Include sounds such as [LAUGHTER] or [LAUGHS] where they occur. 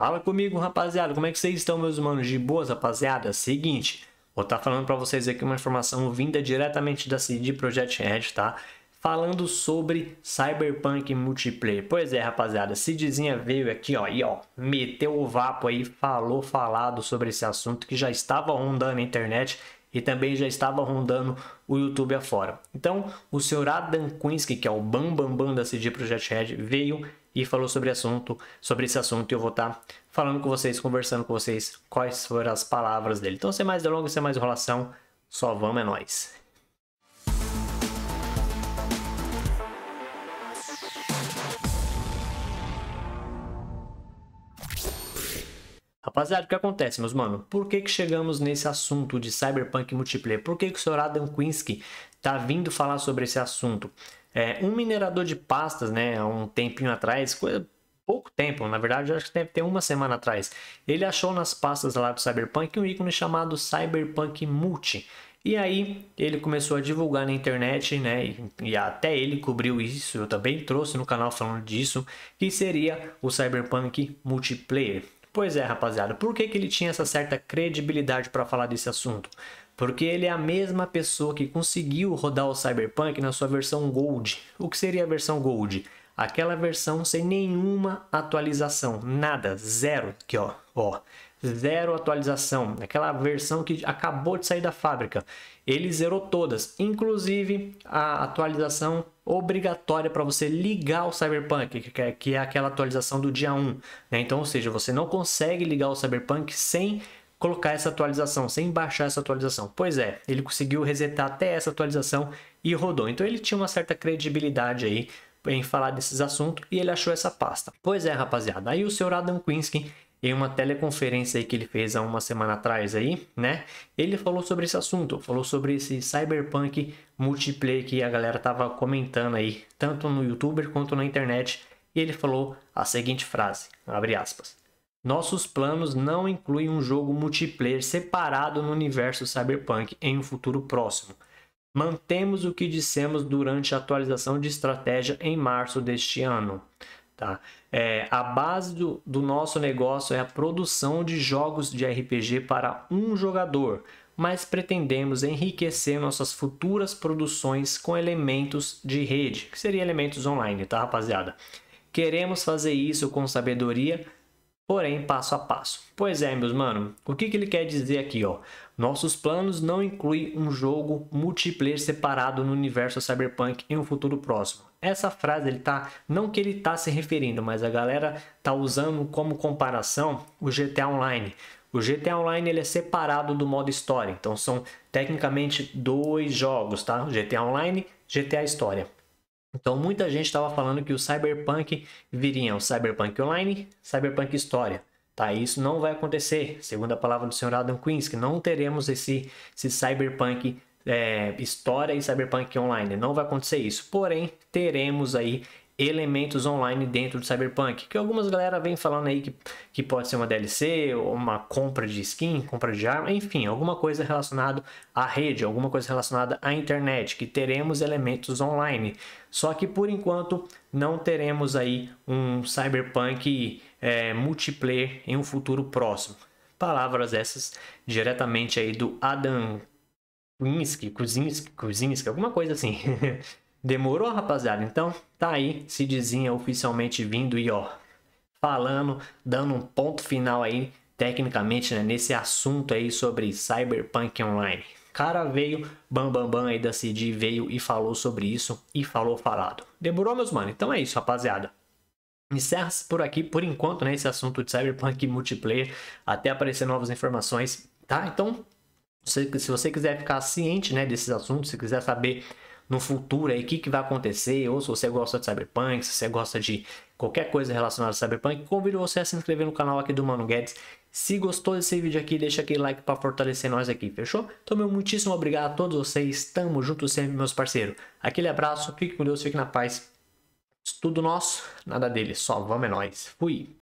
Fala comigo, rapaziada. Como é que vocês estão, meus manos? De boas, rapaziada? Seguinte, vou estar tá falando para vocês aqui uma informação vinda diretamente da CD Projekt Red, tá? Falando sobre Cyberpunk multiplayer. Pois é, rapaziada, CDzinha veio aqui, ó, e ó, meteu o vapo aí, falou falado sobre esse assunto que já estava rondando a internet e também já estava rondando o YouTube afora. Então, o senhor Adam Quinsky, que é o bambambam bam, bam da CD Projekt Red, veio e falou sobre assunto, sobre esse assunto, e eu vou estar tá falando com vocês, conversando com vocês quais foram as palavras dele. Então, sem mais delongas, sem mais enrolação, só vamos é nós. Rapaziada, o que acontece, meus mano? Por que, que chegamos nesse assunto de Cyberpunk multiplayer? Por que, que o Sr. Adam Quinsky tá vindo falar sobre esse assunto? É, um minerador de pastas, né, há um tempinho atrás, coisa, pouco tempo, na verdade, acho que tem, ter uma semana atrás, ele achou nas pastas lá do Cyberpunk um ícone chamado Cyberpunk Multi. E aí ele começou a divulgar na internet, né? E, e, até ele cobriu isso, eu também trouxe no canal falando disso, que seria o Cyberpunk Multiplayer. Pois é, rapaziada, por que, que ele tinha essa certa credibilidade para falar desse assunto? Porque ele é a mesma pessoa que conseguiu rodar o Cyberpunk na sua versão Gold. O que seria a versão Gold? aquela versão sem nenhuma atualização, nada, zero, aqui ó, ó, zero atualização, aquela versão que acabou de sair da fábrica, ele zerou todas, inclusive a atualização obrigatória para você ligar o Cyberpunk, é, que é aquela atualização do dia 1, né? Então, ou seja, você não consegue ligar o Cyberpunk sem colocar essa atualização, sem baixar essa atualização. Pois é, ele conseguiu resetar até essa atualização e rodou. Então ele tinha uma certa credibilidade aí em falar desses assuntos e ele achou essa pasta. Pois é, rapaziada. Aí o senhor Adam Quinsky, em uma teleconferência que ele fez há uma semana atrás aí, né? Ele falou sobre esse assunto, falou sobre esse Cyberpunk multiplayer que a galera tava comentando aí, tanto no YouTube quanto na internet, e ele falou a seguinte frase, abre aspas: nossos planos não incluem um jogo multiplayer separado no universo Cyberpunk em um futuro próximo. Mantemos o que dissemos durante a atualização de estratégia em março deste ano. Tá? É, a base do, do nosso negócio é a produção de jogos de RPG para um jogador, mas pretendemos enriquecer nossas futuras produções com elementos de rede, que seriam elementos online, tá, rapaziada? Queremos fazer isso com sabedoria porém passo a passo. Pois é, meus mano, o que, que ele quer dizer aqui, ó? Nossos planos não incluem um jogo multiplayer separado no universo Cyberpunk em um futuro próximo. Essa frase ele tá, não que ele tá se referindo, mas a galera tá usando como comparação o GTA Online. O GTA Online ele é separado do modo história, então são tecnicamente dois jogos, tá? GTA Online, GTA História. Então muita gente estava falando que o Cyberpunk viria o Cyberpunk Online, Cyberpunk História. Tá, isso não vai acontecer, segundo a palavra do senhor Adam que não teremos esse, esse Cyberpunk é, História e Cyberpunk Online, não vai acontecer isso. Porém, teremos aí elementos online dentro do Cyberpunk, que algumas galera vem falando aí que, que pode ser uma DLC, ou uma compra de skin, compra de arma, enfim, alguma coisa relacionada à rede, alguma coisa relacionada à internet, que teremos elementos online. Só que por enquanto não teremos aí um Cyberpunk é, multiplayer em um futuro próximo. Palavras essas diretamente aí do Adam Kuzinski, Kuzinski, Kuzinski, alguma coisa assim. [LAUGHS] Demorou, rapaziada? Então tá aí, Cidzinha oficialmente vindo e ó, falando, dando um ponto final aí, tecnicamente, né, nesse assunto aí sobre Cyberpunk Online. Cara veio, bam bam bam aí da Cid veio e falou sobre isso e falou falado. Demorou, meus mano? Então é isso, rapaziada. Encerra por aqui, por enquanto, né, esse assunto de Cyberpunk multiplayer, até aparecer novas informações, tá? Então, se, se você quiser ficar ciente, né, desses assuntos, se quiser saber no futuro aí, o que, que vai acontecer, ou se você gosta de Cyberpunk, se você gosta de qualquer coisa relacionada a Cyberpunk, convido você a se inscrever no canal aqui do Mano Guedes. Se gostou desse vídeo aqui, deixa aquele like para fortalecer nós aqui, fechou? Então, meu muitíssimo obrigado a todos vocês, tamo junto sempre, meus parceiros. Aquele abraço, fique com Deus, fique na paz. Tudo nosso, nada dele, só vamos é nóis. Fui!